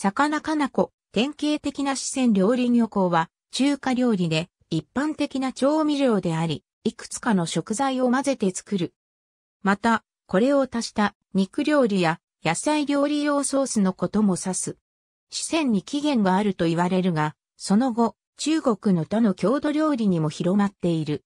魚かなこ、典型的な四川料理漁港は、中華料理で、一般的な調味料であり、いくつかの食材を混ぜて作る。また、これを足した肉料理や野菜料理用ソースのことも指す。四川に起源があると言われるが、その後、中国の他の郷土料理にも広まっている。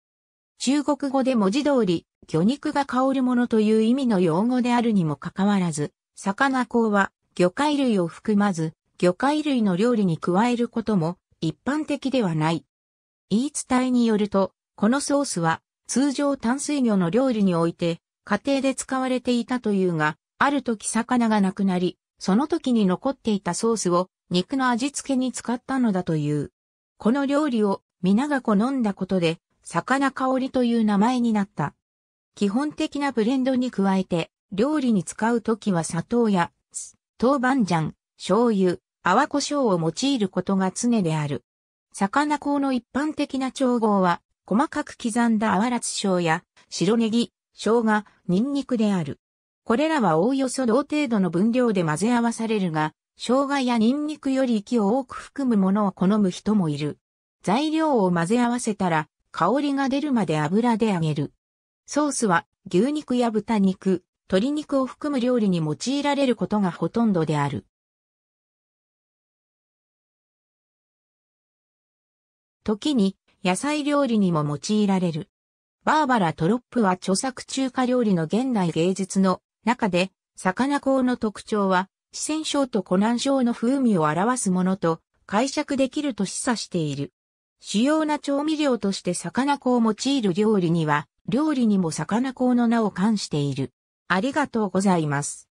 中国語で文字通り、魚肉が香るものという意味の用語であるにもかかわらず、魚香は魚介類を含まず、魚介類の料理に加えることも一般的ではない。言い伝えによると、このソースは通常淡水魚の料理において家庭で使われていたというが、ある時魚がなくなり、その時に残っていたソースを肉の味付けに使ったのだという。この料理を皆が好んだことで、魚香りという名前になった。基本的なブレンドに加えて、料理に使う時は砂糖や豆板醤、醤油、泡胡椒を用いることが常である。魚粉の一般的な調合は、細かく刻んだ泡ツ醤や、白ネギ、生姜、ニンニクである。これらはおおよそ同程度の分量で混ぜ合わされるが、生姜やニンニクより息を多く含むものを好む人もいる。材料を混ぜ合わせたら、香りが出るまで油で揚げる。ソースは牛肉や豚肉、鶏肉を含む料理に用いられることがほとんどである。時に野菜料理にも用いられる。バーバラ・トロップは著作中華料理の現代芸術の中で、魚香の特徴は、四川省と湖南省の風味を表すものと解釈できると示唆している。主要な調味料として魚香を用いる料理には、料理にも魚香の名を冠している。ありがとうございます。